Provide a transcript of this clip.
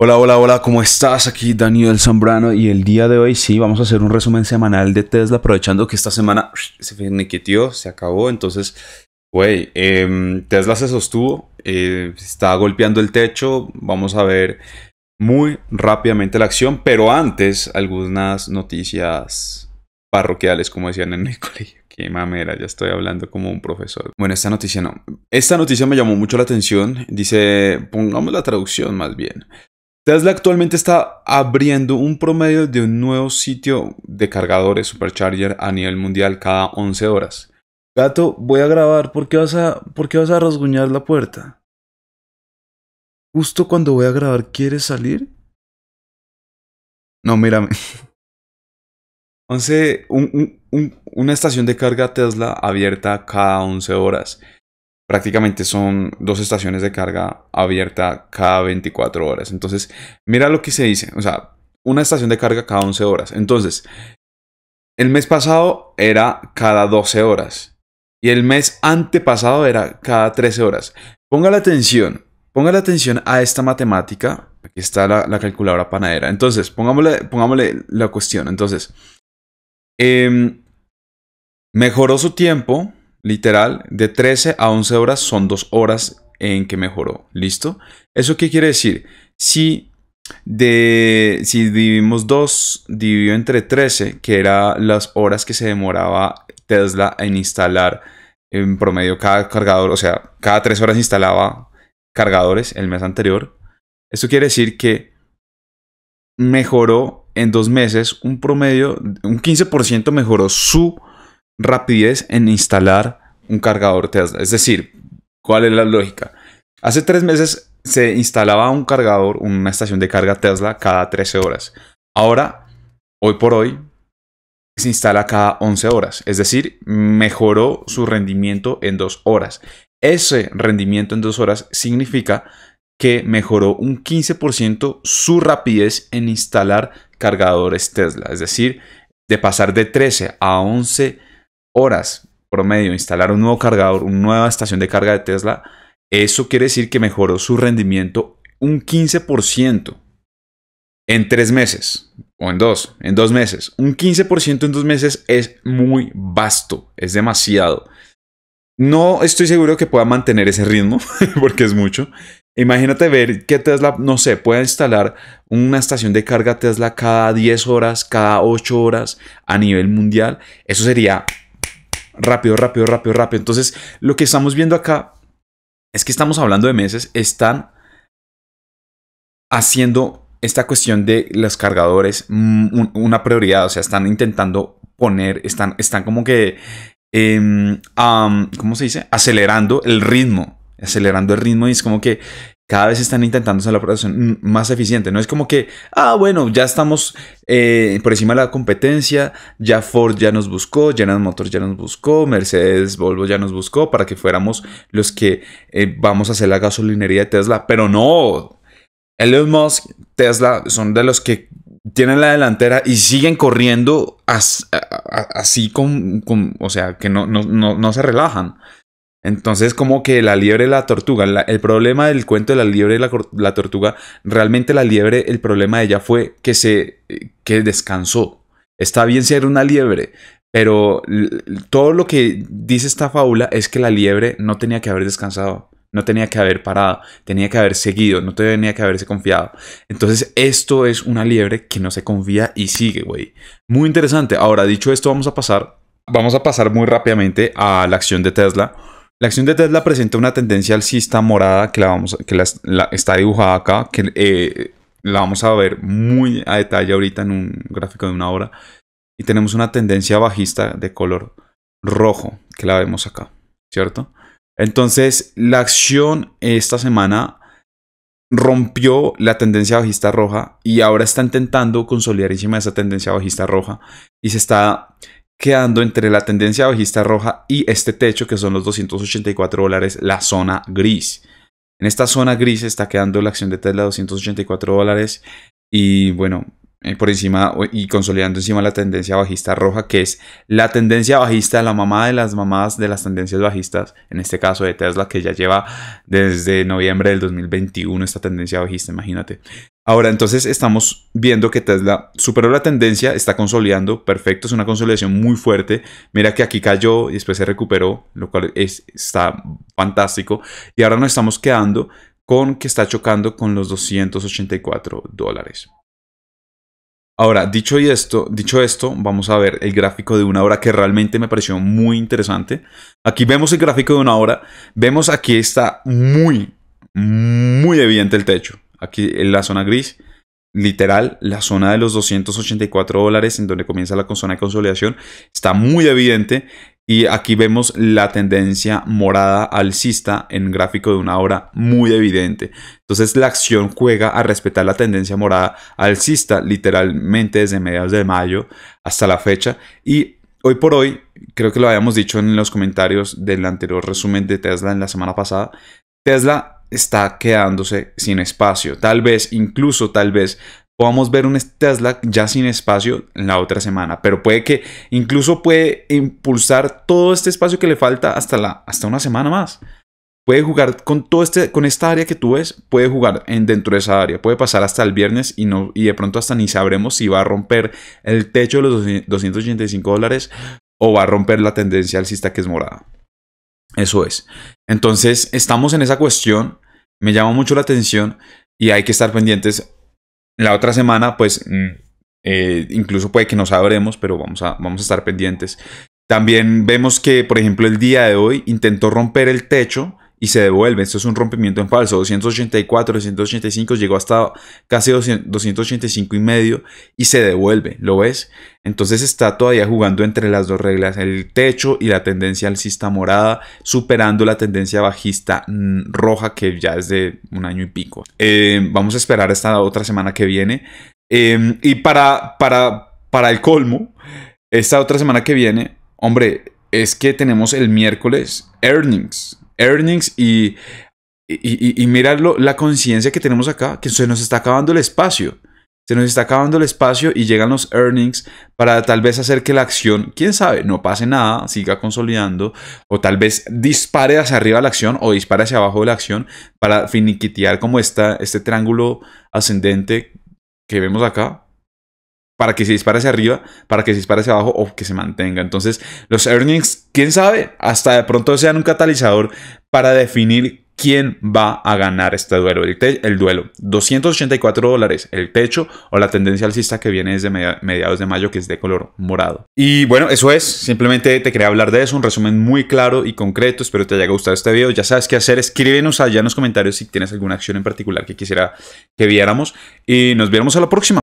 Hola, hola, hola, ¿cómo estás? Aquí Daniel Zambrano y el día de hoy sí vamos a hacer un resumen semanal de Tesla aprovechando que esta semana se finiquitió, se acabó, entonces, güey, em, Tesla se sostuvo, eh, está golpeando el techo, vamos a ver muy rápidamente la acción, pero antes algunas noticias parroquiales, como decían en el colegio. Qué mamera, ya estoy hablando como un profesor. Bueno, esta noticia no. Esta noticia me llamó mucho la atención. Dice, pongamos la traducción más bien. Tesla actualmente está abriendo un promedio de un nuevo sitio de cargadores Supercharger a nivel mundial cada 11 horas. Gato, voy a grabar, ¿por qué vas a, vas a rasguñar la puerta? Justo cuando voy a grabar, ¿quieres salir? No, mírame. 11, una estación de carga Tesla abierta cada 11 horas prácticamente son dos estaciones de carga abierta cada 24 horas. Entonces, mira lo que se dice, o sea, una estación de carga cada 11 horas. Entonces, el mes pasado era cada 12 horas y el mes antepasado era cada 13 horas. Ponga la atención, ponga la atención a esta matemática. Aquí está la, calculadora panadera. Entonces, pongámosle, pongámosle la cuestión. Entonces, em, mejoró su tiempo literal, de 13 a 11 horas son dos horas en que mejoró. ¿Listo? ¿Eso qué quiere decir? Si, de, si dividimos 2, dividido entre 13, que eran las horas que se demoraba Tesla en instalar en promedio cada cargador, o sea, cada 3 horas instalaba cargadores el mes anterior. Esto quiere decir que mejoró en dos meses un promedio, un 15% mejoró su rapidez en instalar un cargador Tesla. Es decir, ¿cuál es la lógica? Hace tres meses se instalaba un cargador, una estación de carga Tesla cada 13 horas. Ahora, hoy por hoy, se instala cada 11 horas. Es decir, mejoró su rendimiento en dos horas. Ese rendimiento en dos horas significa que mejoró un 15% su rapidez en instalar cargadores Tesla. Es decir, de pasar de 13 a 11 horas promedio instalar un nuevo cargador, una nueva estación de carga de Tesla, eso quiere decir que mejoró su rendimiento un 15% en tres meses o en dos, en dos meses. Un 15% en dos meses es muy vasto, es demasiado. No estoy seguro que pueda mantener ese ritmo porque es mucho. Imagínate ver que Tesla, no sé, pueda instalar una estación de carga Tesla cada 10 horas, cada 8 horas a nivel mundial. Eso sería rápido, rápido, rápido, rápido. Entonces, lo que estamos viendo acá es que estamos hablando de meses, están haciendo esta cuestión de los cargadores mm, una prioridad, o sea, están intentando poner, están, están como que, em, ¿cómo se dice? Acelerando el ritmo, acelerando el ritmo y es como que cada vez están intentando hacer la producción más eficiente. No es como que, ah, bueno, ya estamos eh, por encima de la competencia, ya Ford ya nos buscó, General Motors ya nos buscó, Mercedes, Volvo ya nos buscó para que fuéramos los que eh, vamos a hacer la gasolinería de Tesla. Pero no, Elon Musk, Tesla son de los que tienen la delantera y siguen corriendo así, como o sea, que no, no se relajan. Entonces, como que la liebre y la tortuga, el problema del cuento de la liebre y la, tortuga, realmente la liebre, el problema de ella fue que se descansó. Está bien ser una liebre, pero todo lo que dice esta fábula es que la liebre no tenía que haber descansado, no tenía que haber parado, tenía que haber seguido, no tenía que haberse confiado. Entonces, esto es una liebre que no se confía y sigue, güey. Muy interesante. Ahora, dicho esto, vamos a pasar, vamos a pasar muy rápidamente a la acción de Tesla la acción de Tesla presenta una tendencia alcista morada que, la vamos que está dibujada acá, que eh, la vamos a ver muy a detalle ahorita en un gráfico de una hora. Y tenemos una tendencia bajista de color rojo, que la vemos acá, ¿cierto? Entonces, la acción esta semana rompió la tendencia bajista roja y ahora está intentando consolidar encima de esa tendencia bajista roja y se está quedando entre la tendencia bajista roja y este techo que son los 284 dólares, la zona gris. En esta zona gris está quedando la acción de Tesla 284 dólares y bueno, eh, por encima y consolidando encima la tendencia bajista roja que es la tendencia bajista, la mamá de las mamás de las tendencias bajistas, en este caso de Tesla que ya lleva desde noviembre del 2021 esta tendencia bajista, imagínate. Ahora, entonces estamos viendo que Tesla superó la tendencia, está consolidando, perfecto, es una consolidación muy fuerte. Mira que aquí cayó y después se recuperó, lo cual es, está fantástico. Y ahora nos estamos quedando con que está chocando con los 284 dólares. Ahora, dicho, esto, dicho esto, vamos a ver el gráfico de una hora que realmente me pareció muy interesante. Aquí vemos el gráfico de una hora. Vemos aquí está muy, muy evidente el techo. Aquí en la zona gris, literal, la zona de los 284 dólares en donde comienza la zona de consolidación, está muy evidente. Y aquí vemos la tendencia morada alcista en gráfico de una hora muy evidente. Entonces la acción juega a respetar la tendencia morada alcista literalmente desde mediados de mayo hasta la fecha. Y hoy por hoy, creo que lo habíamos dicho en los comentarios del anterior resumen de Tesla en la semana pasada, Tesla está quedándose sin espacio. Tal vez, incluso tal vez, podamos ver un Tesla ya sin espacio la otra semana. Pero puede que incluso puede impulsar todo este espacio que le falta hasta, la, hasta una semana más. Puede jugar con, todo este, con esta área que tú ves, puede jugar en, dentro de esa área. Puede pasar hasta el viernes y, no, y de pronto hasta ni sabremos si va a romper el techo de los 285 dólares o va a romper la tendencia alcista que es morada. Eso es. Entonces, estamos en esa cuestión, me llama mucho la atención y hay que estar pendientes. La otra semana, pues, mm, eh, incluso puede que no sabremos, pero vamos a, vamos a estar pendientes. También vemos que, por ejemplo, el día de hoy intentó romper el techo y se devuelve. Esto es un rompimiento en falso. 284, 285 llegó hasta casi 285 y medio y se devuelve. ¿Lo ves? Entonces está todavía jugando entre las dos reglas, el techo y la tendencia alcista morada, superando la tendencia bajista mm, roja que ya es de un año y pico. Eh, vamos a esperar esta otra semana que viene. Em, y para, para, para el colmo, esta otra semana que viene, hombre, es que tenemos el miércoles earnings earnings y, y, la conciencia que tenemos acá, que se nos está acabando el espacio. Se nos está acabando el espacio y llegan los earnings para tal vez hacer que la acción, quién sabe, no pase nada, siga consolidando o tal vez dispare hacia arriba la acción o dispare hacia abajo la acción para finiquitear como está este triángulo ascendente que vemos acá, para que se dispare hacia arriba, para que se dispare hacia abajo o que se mantenga. Entonces, los earnings, quién sabe, hasta de pronto sean un catalizador para definir quién va a ganar este duelo. El, duelo, 284 dólares, el techo o la tendencia alcista que viene desde mediados de mayo, que es de color morado. Y bueno, eso es. Simplemente te quería hablar de eso, un resumen muy claro y concreto. Espero te haya gustado este video. Ya sabes qué hacer. Escríbenos allá en los comentarios si tienes alguna acción en particular que quisiera que viéramos. Y nos vemos a la próxima.